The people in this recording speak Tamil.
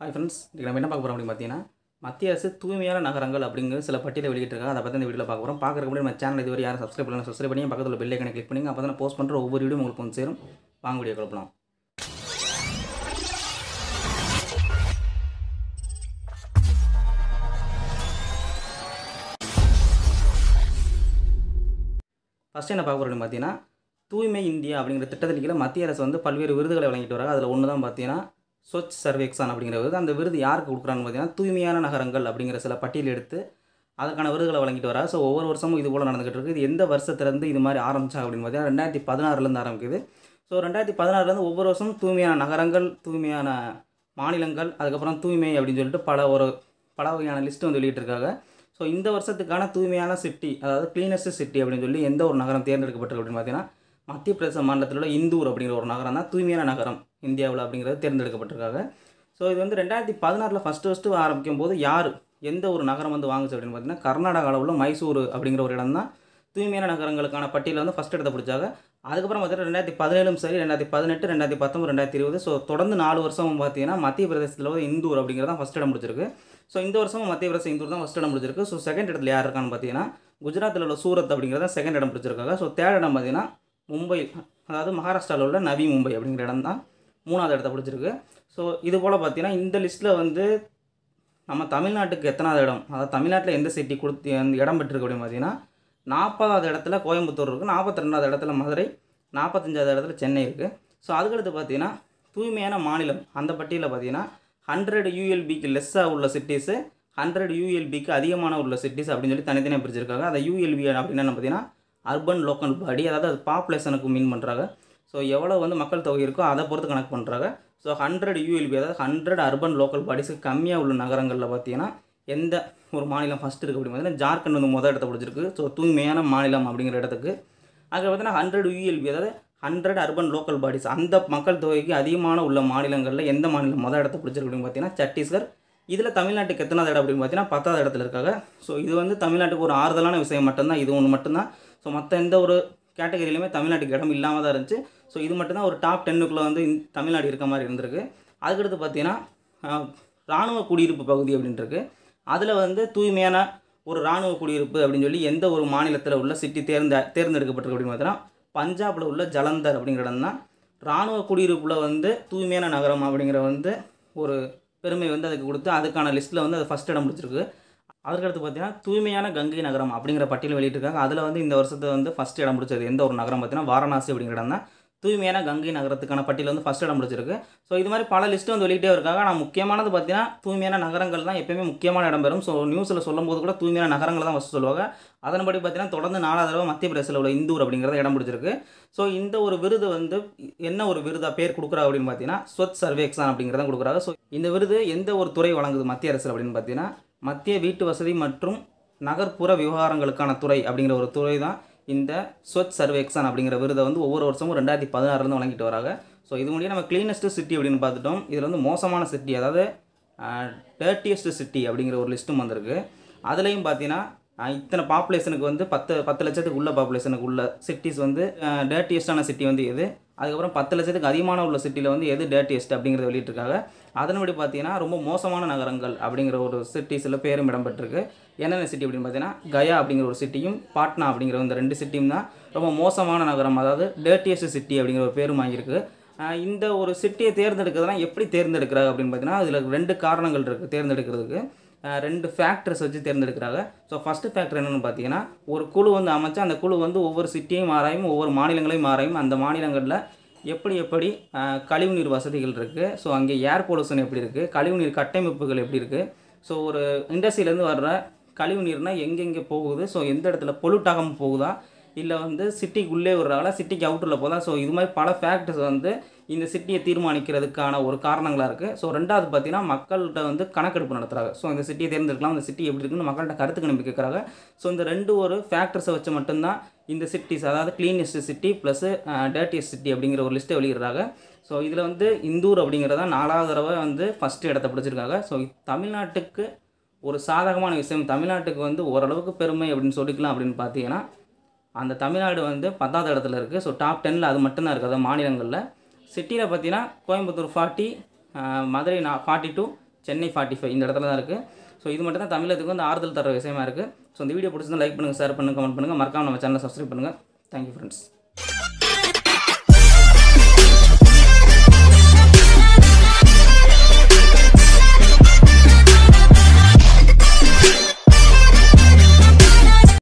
ஹாய் ஃப்ரெண்ட்ஸ் இன்றைக்கி நம்ம என்ன பார்க்க போகிறோம் அப்படின்னு பார்த்தீங்கன்னா மத்திய அரசு தூய்மையான நகரங்கள் அப்படிங்கிற சில பட்டியலை வெளியிட்டிருக்காங்க அதை பற்றி இந்த வீடியோ பார்க்க போகிறோம் பார்க்குறதுக்கு நம்ம சேனல் இதுவரை யாரும் சப்ஸ்கிரைப் பண்ணலாம் சப்ஸ்கிரைப் பண்ணி பக்கத்தில் பெல் ஐக்கனை கிளிக் பண்ணிங்க அப்போ தான் போஸ்ட் பண்ணுற ஒவ்வொரு வீடியோ உங்களுக்கு வந்து சேரும் வாங்க வீடியோ குழப்பலாம் ஃபஸ்ட்டு என்ன பார்க்க போகிறோம் பார்த்தீங்கன்னா தூய்மை இந்தியா அப்படிங்கிற திட்டத்தின் கீழே மத்திய அரசு வந்து பல்வேறு விருதுகளை வழங்கிட்டு வராங்க அதில் ஒன்று தான் பார்த்தீங்கன்னா ஸ்வச் சர்வேக்ஷன் அப்படிங்கிற விருது அந்த விருது யாருக்கு கொடுக்குறாங்கன்னு பார்த்தீங்கன்னா தூய்மையான நகரங்கள் அப்படிங்கிற சில பட்டியல் எடுத்து அதுக்கான விருதுகளை வழங்கிட்டு வரா ஸோ ஒவ்வொரு வருஷமும் இது போல் நடந்துகிட்டு இருக்குது இது எந்த வருஷத்துலேருந்து இது மாதிரி ஆரம்பிச்சா அப்படின்னு பார்த்தீங்கன்னா ரெண்டாயிரத்தி பதினாறுலேருந்து ஆரம்பிக்குது ஸோ ரெண்டாயிரத்தி பதினாறுலேருந்து ஒவ்வொரு வருஷமும் தூய்மையான நகரங்கள் தூய்மையான மாநிலங்கள் அதுக்கப்புறம் தூய்மை அப்படின்னு சொல்லிட்டு பல ஒரு பல வகையான லிஸ்ட்டு வந்து வெளியிட்டிருக்காங்க ஸோ இந்த வருஷத்துக்கான தூய்மையான சிட்டி அதாவது கிளீனஸ்ட் சிட்டி அப்படின்னு சொல்லி எந்த ஒரு நகரம் தேர்ந்தெடுக்கப்பட்டிருக்கு அப்படின்னு பார்த்தீங்கன்னா மத்திய பிரதேச மாநிலத்தில் உள்ள இந்தூர் அப்படிங்கிற ஒரு நகரம் தான் தூய்மையான நகரம் இந்தியாவில் அப்படிங்கிறது தேர்ந்தெடுக்கப்பட்டிருக்காங்க ஸோ இது வந்து ரெண்டாயிரத்தி பதினாறில் ஃபஸ்ட்டு ஃபஸ்ட்டு ஆரம்பிக்கும் போது யார் எந்த ஒரு நகரம் வந்து வாங்குச்சு அப்படின்னு பார்த்தீங்கன்னா கர்நாடகாவில் உள்ள மைசூர் அப்படிங்கிற ஒரு இடம் தான் தூய்மையான நகரங்களுக்கான பட்டியலில் வந்து ஃபஸ்ட் இடத்தை பிடிச்சாங்க அதுக்கப்புறம் பார்த்தீங்கன்னா ரெண்டாயிரத்தி பதினேழும் சரி ரெண்டாயிரத்தி பதினெட்டு ரெண்டாயிரத்தி பத்தொம்பது ரெண்டாயிரத்தி இருபது ஸோ தொடர்ந்து நாலு வருஷம் பார்த்தீங்கன்னா மத்திய பிரதேசத்தில் வந்து இந்தூர் அப்படிங்கிறது தான் ஃபஸ்ட் இடம் பிடிச்சிருக்கு ஸோ இந்த வருஷமும் மத்திய பிரதேசம் இந்தூர் தான் ஃபஸ்ட் இடம் பிடிச்சிருக்கு ஸோ செகண்ட் இடத்துல யார் இருக்கான்னு பார்த்தீங்கன்னா குஜராத்தில் உள்ள சூரத் அப்படிங்கிறத செகண்ட் இடம் பிடிச்சிருக்காங்க ஸோ தேர்ட் இடம் பார்த்தீங்கன்னா மும்பை அதாவது மகாராஷ்டிராவில் உள்ள நவி மும்பை அப்படிங்கிற இடம் தான் மூணாவது இடத்த பிடிச்சிருக்கு ஸோ இது போல் பார்த்தீங்கன்னா இந்த லிஸ்ட்டில் வந்து நம்ம தமிழ்நாட்டுக்கு எத்தனாவது இடம் அதாவது தமிழ்நாட்டில் எந்த சிட்டி கொடுத்து இடம் பெற்றிருக்கு அப்படின்னு பார்த்தீங்கன்னா நாற்பதாவது இடத்துல கோயம்புத்தூர் இருக்குது நாற்பத்தி ரெண்டாவது இடத்துல மதுரை நாற்பத்தஞ்சாவது இடத்துல சென்னை இருக்குது ஸோ அதுக்கடுத்து பார்த்தீங்கன்னா தூய்மையான மாநிலம் அந்த பட்டியலில் பார்த்தீங்கன்னா ஹண்ட்ரட் யூஎல்பிக்கு லெஸ்ஸாக உள்ள சிட்டிஸு ஹண்ட்ரட் யூஎல்பிக்கு அதிகமான உள்ள சிட்டிஸ் அப்படின்னு சொல்லி தனித்தனியாக பிரிச்சிருக்காங்க அந்த யூஎல்பி அப்படின்னு பார்த்தீங்கன்னா அர்பன் லோக்கல் பாடி அதாவது அது பாப்புலேஷனுக்கு மீன் பண்ணுறாங்க ஸோ எவ்வளோ வந்து மக்கள் தொகை இருக்கோ அதை பொறுத்து கணக்கு பண்ணுறாங்க ஸோ ஹண்ட்ரட் யூஎல்பி அதாவது ஹண்ட்ரட் அர்பன் லோக்கல் பாடிஸுக்கு கம்மியாக உள்ள நகரங்களில் பார்த்தீங்கன்னா எந்த ஒரு மாநிலம் ஃபஸ்ட் இருக்குது அப்படின்னு பார்த்தீங்கன்னா ஜார்க்கண்ட் வந்து முதல் இடத்த பிடிச்சிருக்கு ஸோ தூய்மையான மாநிலம் அப்படிங்கிற இடத்துக்கு அங்கே பார்த்தீங்கன்னா ஹண்ட்ரட் யூஎல்பி அதாவது ஹண்ட்ரட் அர்பன் லோக்கல் பாடிஸ் அந்த மக்கள் தொகைக்கு அதிகமான உள்ள மாநிலங்களில் எந்த மாநிலம் முதல் இடத்த பிடிச்சிருக்கு அப்படின்னு பார்த்தீங்கன்னா சத்தீஸ்கர் இதில் தமிழ்நாட்டுக்கு எத்தனாவது இடம் அப்படின்னு பார்த்தீங்கன்னா பத்தாவது இடத்துல இருக்காங்க ஸோ இது வந்து தமிழ்நாட்டுக்கு ஒரு ஆறுதலான விஷயம் மட்டும்தான் இது ஒன்று மட்டும்தான் ஸோ மற்ற எந்த ஒரு கேட்டகரியிலுமே தமிழ்நாட்டுக்கு இடம் இல்லாமல் தான் இருந்துச்சு ஸோ இது மட்டும்தான் ஒரு டாப் டென்னுக்குள்ளே வந்து தமிழ்நாடு இருக்க மாதிரி இருந்திருக்கு அதுக்கடுத்து பார்த்தீங்கன்னா இராணுவ குடியிருப்பு பகுதி அப்படின்ட்டுருக்கு அதில் வந்து தூய்மையான ஒரு இராணுவ குடியிருப்பு அப்படின்னு சொல்லி எந்த ஒரு மாநிலத்தில் உள்ள சிட்டி தேர்ந்த தேர்ந்தெடுக்கப்பட்டிருக்கு அப்படின்னு பார்த்தீங்கன்னா பஞ்சாபில் உள்ள ஜலந்தர் அப்படிங்கிற இடம் தான் இராணுவ குடியிருப்பில் வந்து தூய்மையான நகரம் அப்படிங்கிற வந்து ஒரு பெருமை வந்து அதுக்கு கொடுத்து அதுக்கான லிஸ்ட்டில் வந்து அது ஃபஸ்ட் இடம் பிடிச்சிருக்கு அதுக்கடுத்து பார்த்தீங்கன்னா தூய்மையான கங்கை நகரம் அப்படிங்கிற பட்டியல் வெளியிட்டிருக்காங்க அதில் வந்து இந்த வருஷத்தை வந்து ஃபஸ்ட் இடம் பிடிச்சது எந்த ஒரு நகரம் பார்த்தீங்கன்னா வாரணாசி அப்படிங்கிற இடம் தான் தூய்மையான கங்கை நகரத்துக்கான பட்டியல் வந்து ஃபஸ்ட் இடம் பிடிச்சிருக்கு ஸோ இது மாதிரி பல லிஸ்ட்டு வந்து வெளியிட்டே இருக்காங்க ஆனால் முக்கியமானது பார்த்தீங்கன்னா தூய்மையான நகரங்கள் தான் எப்பயுமே முக்கியமான இடம் பெறும் ஸோ நியூஸில் சொல்லும்போது கூட தூய்மையான நகரங்கள் தான் ஃபஸ்ட்டு சொல்லுவாங்க அதன்படி பார்த்தீங்கன்னா தொடர்ந்து நாலாவது தடவை மத்திய பிரதேசத்தில் உள்ள இந்தூர் அப்படிங்கிறத இடம் பிடிச்சிருக்கு ஸோ இந்த ஒரு விருது வந்து என்ன ஒரு விருதாக பேர் கொடுக்குறா அப்படின்னு பார்த்தீங்கன்னா ஸ்வத் சர்வேக்ஸான் அப்படிங்கிறத கொடுக்குறாங்க ஸோ இந்த விருது எந்த ஒரு துறை வழங்குது மத்திய அரசு அப்படின்னு பார்த்தீங்கன்னா மத்திய வீட்டு வசதி மற்றும் நகர்ப்புற விவகாரங்களுக்கான துறை அப்படிங்கிற ஒரு துறை தான் இந்த ஸ்வச் சர்வேக்ஷன் அப்படிங்கிற விருதை வந்து ஒவ்வொரு வருஷமும் ரெண்டாயிரத்தி பதினாறுலேருந்து வழங்கிட்டு வராங்க ஸோ இது முடியும் நம்ம க்ளீனஸ்ட்டு சிட்டி அப்படின்னு பார்த்துட்டோம் இதில் வந்து மோசமான சிட்டி அதாவது டேர்ட்டியஸ்ட் சிட்டி அப்படிங்கிற ஒரு லிஸ்ட்டும் வந்திருக்கு அதுலேயும் பார்த்தீங்கன்னா இத்தனை பாப்புலேஷனுக்கு வந்து பத்து பத்து லட்சத்துக்கு உள்ள பாப்புலேஷனுக்கு உள்ள சிட்டிஸ் வந்து டேர்ட்டியஸ்டான சிட்டி வந்து எது அதுக்கப்புறம் பத்து லட்சத்துக்கு அதிகமான உள்ள சிட்டியில் வந்து எது டேட்டியஸ்ட் அப்படிங்கிறத வெளியிட்டிருக்காங்க அதன்படி பார்த்தீங்கன்னா ரொம்ப மோசமான நகரங்கள் அப்படிங்கிற ஒரு சிட்டிஸில் பேரும் இடம்பெற்றிருக்கு என்னென்ன சிட்டி அப்படின்னு பார்த்தீங்கன்னா கயா அப்படிங்கிற ஒரு சிட்டியும் பாட்னா அப்படிங்கிற இந்த ரெண்டு சிட்டியும் தான் ரொம்ப மோசமான நகரம் அதாவது டேட்டியஸ்ட் சிட்டி அப்படிங்கிற ஒரு பேரும் வாங்கியிருக்கு இந்த ஒரு சிட்டியை தேர்ந்தெடுக்கிறதுனா எப்படி தேர்ந்தெடுக்கிறாங்க அப்படின்னு பார்த்தீங்கன்னா அதில் ரெண்டு காரணங்கள் இருக்குது தேர்ந்தெடுக்கிறதுக்கு ரெண்டு ஃபேக்டர்ஸ் வச்சு தேர்ந்தெடுக்கிறாங்க ஸோ ஃபஸ்ட்டு ஃபேக்டர் என்னென்னு பார்த்தீங்கன்னா ஒரு குழு வந்து அமைச்சா அந்த குழு வந்து ஒவ்வொரு சிட்டியும் ஆராயும் ஒவ்வொரு மாநிலங்களையும் ஆராயும் அந்த மாநிலங்களில் எப்படி எப்படி கழிவுநீர் வசதிகள் இருக்குது ஸோ அங்கே ஏர் பொல்யூஷன் எப்படி இருக்குது கழிவுநீர் கட்டமைப்புகள் எப்படி இருக்குது ஸோ ஒரு இண்டஸ்ட்ரியிலேருந்து வர்ற கழிவுநீர்னால் எங்கெங்கே போகுது ஸோ எந்த இடத்துல பொல்யூட் ஆகாமல் போகுதா இல்லை வந்து சிட்டிக்கு உள்ளே விடுறாங்களா சிட்டிக்கு அவுட்டரில் போதா ஸோ இது மாதிரி பல ஃபேக்டர்ஸ் வந்து இந்த சிட்டியை தீர்மானிக்கிறதுக்கான ஒரு காரணங்களாக இருக்குது ஸோ ரெண்டாவது பார்த்தீங்கன்னா மக்கள்கிட்ட வந்து கணக்கெடுப்பு நடத்துகிறாங்க ஸோ இந்த சிட்டியை தேர்ந்தெடுக்கலாம் இந்த சிட்டி எப்படி இருக்குன்னு மக்கள்கிட்ட கருத்து கணிப்பு கேட்குறாங்க ஸோ இந்த ரெண்டு ஒரு ஃபேக்டர்ஸை வச்சு மட்டும்தான் இந்த சிட்டிஸ் அதாவது cleanest city plus dirtiest city அப்படிங்கிற ஒரு லிஸ்ட்டை வெளியிடுறாங்க ஸோ இதில் வந்து இந்தூர் அப்படிங்கிறத நாலாவது தடவை வந்து ஃபஸ்ட்டு இடத்த பிடிச்சிருக்காங்க ஸோ தமிழ்நாட்டுக்கு ஒரு சாதகமான விஷயம் தமிழ்நாட்டுக்கு வந்து ஓரளவுக்கு பெருமை அப்படின்னு சொல்லிக்கலாம் அப்படின்னு பார்த்தீங்கன்னா அந்த தமிழ்நாடு வந்து பத்தாவது இடத்துல இருக்குது ஸோ டாப் டெனில் அது மட்டும்தான் இருக்குது அதாவது மாநிலங்களில் சிட்டியில் பார்த்தீங்கன்னா கோயம்புத்தூர் ஃபார்ட்டி மதுரை நான் forty two Chennai forty five இந்த இடத்துல தான் இருக்குது ஸோ இது மட்டும் தான் தமிழகத்துக்கு வந்து ஆறுதல் தர விஷயமா இருக்குது ஸோ இந்த வீடியோ பிடிச்சிருந்தால் லைக் பண்ணுங்கள் ஷேர் பண்ணுங்கள் கமெண்ட் பண்ணுங்கள் மறக்காமல் நம்ம சேனலை சப்ஸ்கிரைப் பண்ணுங்கள் தேங்க்யூ ஃப்ரெண்ட்ஸ்